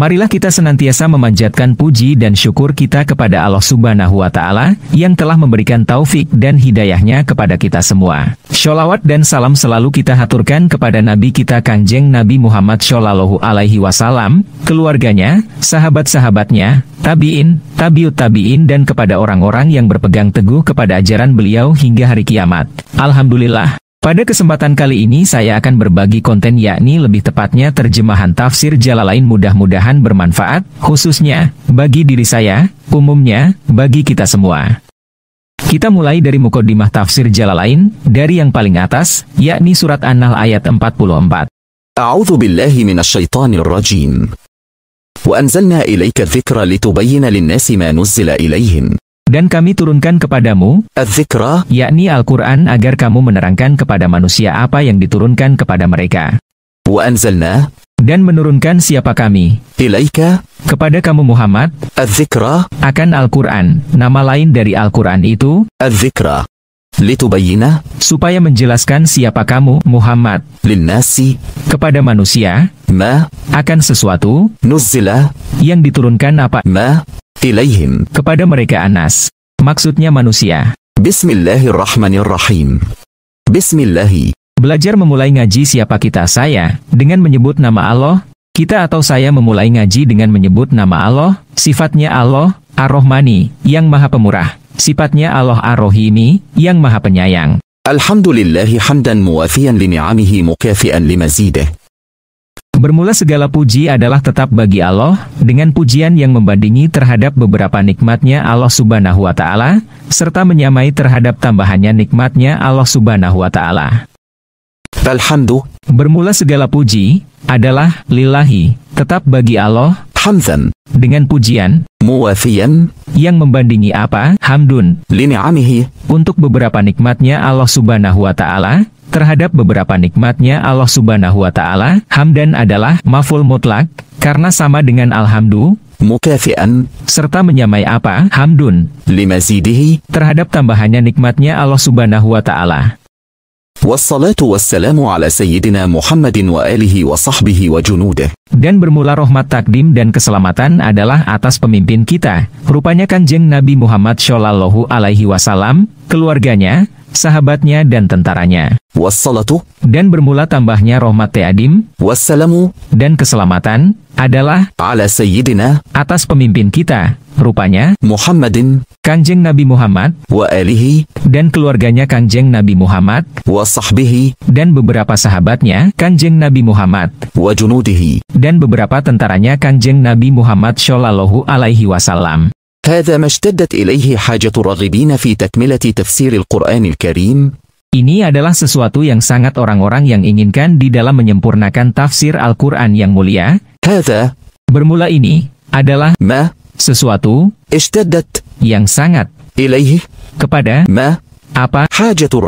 Marilah kita senantiasa memanjatkan puji dan syukur kita kepada Allah Subhanahu wa Ta'ala, yang telah memberikan taufik dan hidayahnya kepada kita semua. Sholawat dan salam selalu kita haturkan kepada Nabi kita Kanjeng Nabi Muhammad Shallallahu Alaihi Wasallam, keluarganya, sahabat-sahabatnya, tabiin, tabiut tabiin dan kepada orang-orang yang berpegang teguh kepada ajaran beliau hingga hari kiamat. Alhamdulillah. Pada kesempatan kali ini saya akan berbagi konten yakni lebih tepatnya terjemahan tafsir Jalalain mudah-mudahan bermanfaat, khususnya, bagi diri saya, umumnya, bagi kita semua. Kita mulai dari Mukodimah Tafsir Jalalain, dari yang paling atas, yakni surat An-Nahl ayat 44. A'udhu billahi minasyaitanir rajim. وأنزلنا إليك الذكر لتبين للناس ما نزل إليهم dan kami turunkan kepadamu, yakni Al-Quran agar kamu menerangkan kepada manusia apa yang diturunkan kepada mereka. Dan menurunkan siapa kami? Ilaika. Kepada kamu Muhammad. al Akan Al-Quran. Nama lain dari Al-Quran itu. Al-Zikra. Litubayina. Supaya menjelaskan siapa kamu Muhammad. Linnasi. Kepada manusia. Ma. Akan sesuatu. nuzila Yang diturunkan apa? Ma ilaihim kepada mereka Anas maksudnya manusia Bismillahirrahmanirrahim Bismillahi Belajar memulai ngaji siapa kita saya dengan menyebut nama Allah kita atau saya memulai ngaji dengan menyebut nama Allah sifatnya Allah Ar-Rahmani yang Maha Pemurah sifatnya Allah Ar-Rahimi yang Maha Penyayang Alhamdulillahi hamdan muwafiyan li ni'amihi mukafi'an li mazidah Bermula segala puji adalah tetap bagi Allah, dengan pujian yang membandingi terhadap beberapa nikmatnya Allah subhanahu wa ta'ala, serta menyamai terhadap tambahannya nikmatnya Allah subhanahu wa ta'ala. Bermula segala puji, adalah, lillahi, tetap bagi Allah, hamzan, dengan pujian, muwafiyan, yang membandingi apa, hamdun, lini'amihi, untuk beberapa nikmatnya Allah subhanahu wa ta'ala, Terhadap beberapa nikmatnya Allah subhanahu wa ta'ala, hamdan adalah maful mutlak, karena sama dengan alhamdu, mukafi'an, serta menyamai apa, hamdun, zidihi, terhadap tambahannya nikmatnya Allah subhanahu wa ta'ala. Wassalatu wassalamu ala Sayyidina Muhammadin wa alihi wa sahbihi wa junudih. Dan bermula rahmat takdim dan keselamatan adalah atas pemimpin kita. Rupanya kanjeng Nabi Muhammad Shallallahu alaihi wasallam, keluarganya, sahabatnya dan tentaranya. Wassalatu dan bermula tambahnya rahmat Adim wassalamu dan keselamatan adalah ala sayyidina atas pemimpin kita rupanya Muhammadin Kanjeng Nabi Muhammad wa alihi dan keluarganya Kanjeng Nabi Muhammad wa sahbihi dan beberapa sahabatnya Kanjeng Nabi Muhammad wa junudihi dan beberapa tentaranya Kanjeng Nabi Muhammad Shallallahu alaihi wasallam هذا ما اشتدت إليه حاجة الراغبين في تكملة تفسير القرآن الكريم Ini adalah sesuatu yang sangat orang-orang yang inginkan di dalam menyempurnakan tafsir Al-Quran yang mulia. Hada, bermula ini adalah ma, sesuatu istaddat, yang sangat ilaih, kepada ma, apa hajatul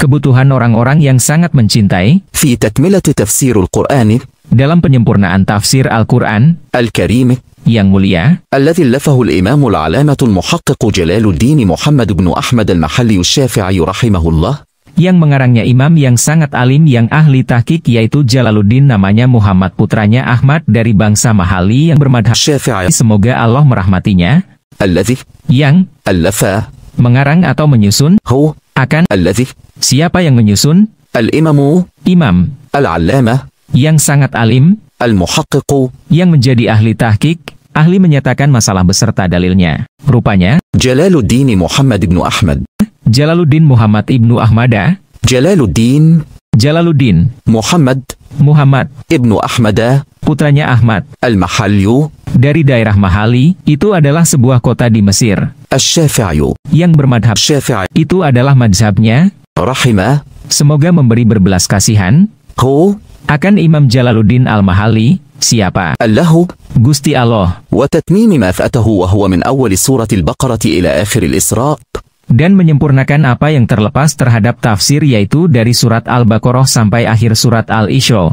kebutuhan orang-orang yang sangat mencintai fi takmilati tafsirul Qur'an dalam penyempurnaan tafsir Al-Quran, Al-Karim, yang mulia, الذي الإمام العلامة المحقق جلال الدين محمد بن أحمد المحلي الشافعي رحمه yang mengarangnya imam yang sangat alim yang ahli tahkik yaitu Jalaluddin namanya Muhammad putranya Ahmad dari bangsa Mahali yang bermadhab semoga Allah merahmatinya yang mengarang atau menyusun akan siapa yang menyusun Al-Imamu Imam Al-Allamah yang sangat alim, al-muhaqqiqu, yang menjadi ahli tahqiq, ahli menyatakan masalah beserta dalilnya. Rupanya, Jalaluddin Muhammad ibnu Ahmad, Jalaluddin Muhammad ibnu Ahmada, Jalaluddin, Jalaluddin, Muhammad, Muhammad, ibnu Ahmada, putranya Ahmad, al-Mahalyu, dari daerah Mahali, itu adalah sebuah kota di Mesir. al syafii yang bermadhab Syafi'i, itu adalah madhabnya, rahimah, semoga memberi berbelas kasihan, Hu, akan Imam Jalaluddin Al-Mahali, siapa? Allahu, Gusti Allah. dan menyempurnakan apa yang terlepas terhadap tafsir yaitu dari surat Al-Baqarah sampai akhir surat Al-Isra.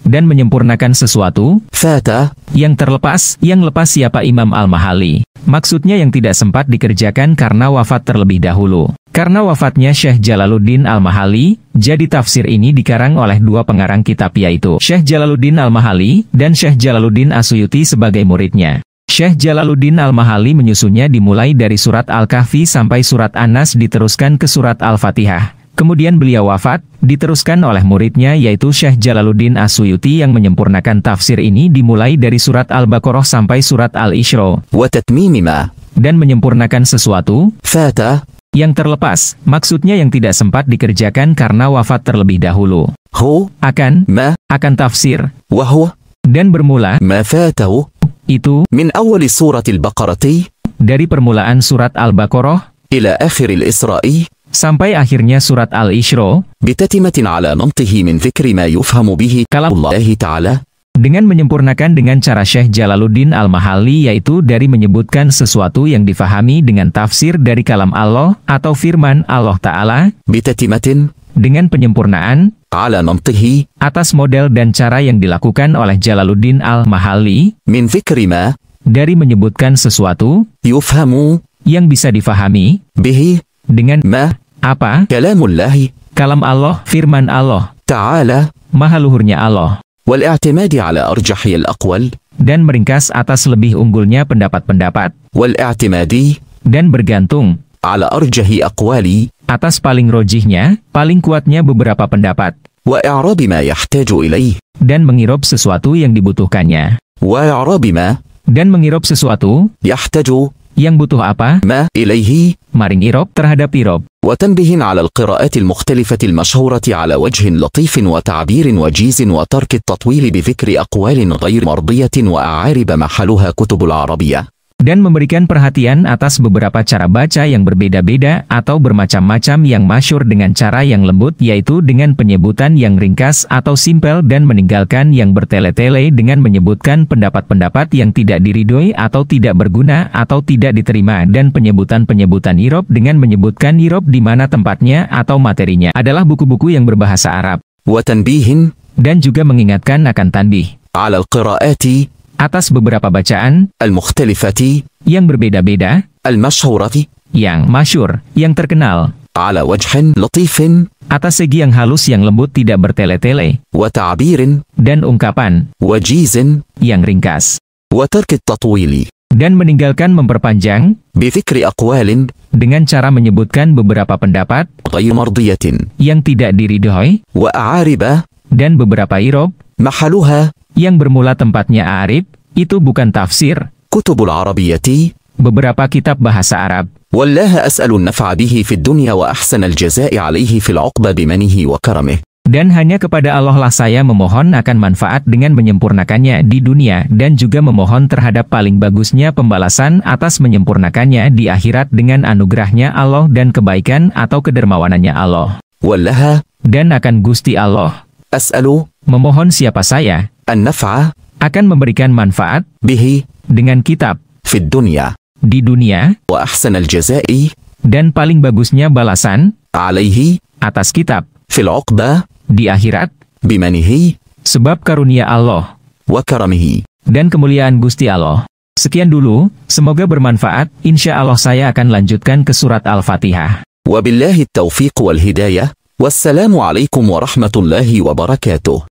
Dan menyempurnakan sesuatu fata yang terlepas, yang lepas siapa Imam Al-Mahali. Maksudnya yang tidak sempat dikerjakan karena wafat terlebih dahulu. Karena wafatnya Syekh Jalaluddin Al-Mahali, jadi tafsir ini dikarang oleh dua pengarang kitab yaitu Syekh Jalaluddin Al-Mahali dan Syekh Jalaluddin Asuyuti sebagai muridnya. Syekh Jalaluddin Al-Mahali menyusunnya dimulai dari surat Al-Kahfi sampai surat Anas diteruskan ke surat Al-Fatihah. Kemudian beliau wafat, diteruskan oleh muridnya yaitu Syekh Jalaluddin Asuyuti yang menyempurnakan tafsir ini dimulai dari surat Al-Baqarah sampai surat al isra Dan menyempurnakan sesuatu, yang terlepas, maksudnya yang tidak sempat dikerjakan karena wafat terlebih dahulu. Hu akan ma akan tafsir Wahu dan bermula ma fatahu itu min awal surat al-Baqarati dari permulaan surat Al-Baqarah ila akhir al-Isra'i sampai akhirnya surat Al-Isra bitatimatin ala nantihi min dzikri ma yufhamu bihi kalamullah ta'ala dengan menyempurnakan dengan cara Syekh Jalaluddin al Mahali yaitu dari menyebutkan sesuatu yang difahami dengan tafsir dari kalam Allah atau firman Allah Ta'ala dengan penyempurnaan ala atas model dan cara yang dilakukan oleh Jalaluddin al Mahali. min dari menyebutkan sesuatu yufhamu yang bisa difahami bihi dengan ma apa kalamullahi kalam Allah firman Allah ta'ala Mahaluhurnya Allah والاعتماد على أرجح الأقوال dan meringkas atas lebih unggulnya pendapat-pendapat والاعتماد dan bergantung على أرجح أقوالي atas paling rojihnya, paling kuatnya beberapa pendapat وإعراب ما يحتاج إليه dan mengirup sesuatu yang dibutuhkannya وإعراب ما dan mengirup sesuatu يحتاج yang butuh apa ما إليه. maring irup terhadap irup وتنبيه على القراءات المختلفة المشهورة على وجه لطيف وتعبير وجيز وترك التطويل بذكر أقوال غير مرضية وأعارب محلها كتب العربية dan memberikan perhatian atas beberapa cara baca yang berbeda-beda atau bermacam-macam yang masyur dengan cara yang lembut yaitu dengan penyebutan yang ringkas atau simpel dan meninggalkan yang bertele-tele dengan menyebutkan pendapat-pendapat yang tidak diridoi atau tidak berguna atau tidak diterima dan penyebutan-penyebutan irop dengan menyebutkan irop di mana tempatnya atau materinya adalah buku-buku yang berbahasa Arab. bihin dan juga mengingatkan akan tanbih atas beberapa bacaan al-mukhtalifati yang berbeda-beda al-mashhurati yang masyur, yang terkenal ala wajhin latifin atas segi yang halus yang lembut tidak bertele-tele wa ta'birin dan ungkapan wajizin yang ringkas wa tarkit tatwili dan meninggalkan memperpanjang bifikri aqwalin dengan cara menyebutkan beberapa pendapat yang tidak diridhoi wa a'aribah dan beberapa irob mahaluha yang bermula tempatnya Arif, itu bukan tafsir. Kutubul Arabiyati. beberapa kitab bahasa Arab. Wallaha as'alun naf'a bihi fid dunya wa ahsan al-jaza'i alaihi fil 'uqba bimanihi wa karamih. Dan hanya kepada Allah lah saya memohon akan manfaat dengan menyempurnakannya di dunia dan juga memohon terhadap paling bagusnya pembalasan atas menyempurnakannya di akhirat dengan anugerahnya Allah dan kebaikan atau kedermawanannya Allah. Wallaha dan akan Gusti Allah. As'alu memohon siapa saya an-naf'a akan memberikan manfaat bihi dengan kitab fid dunya di dunia wa ahsan al-jazai dan paling bagusnya balasan alaihi atas kitab fil uqba di akhirat bimanihi sebab karunia Allah wa karamihi dan kemuliaan Gusti Allah. Sekian dulu, semoga bermanfaat. Insya Allah saya akan lanjutkan ke surat Al-Fatihah. Wabillahi taufiq wal hidayah. Wassalamualaikum warahmatullahi wabarakatuh.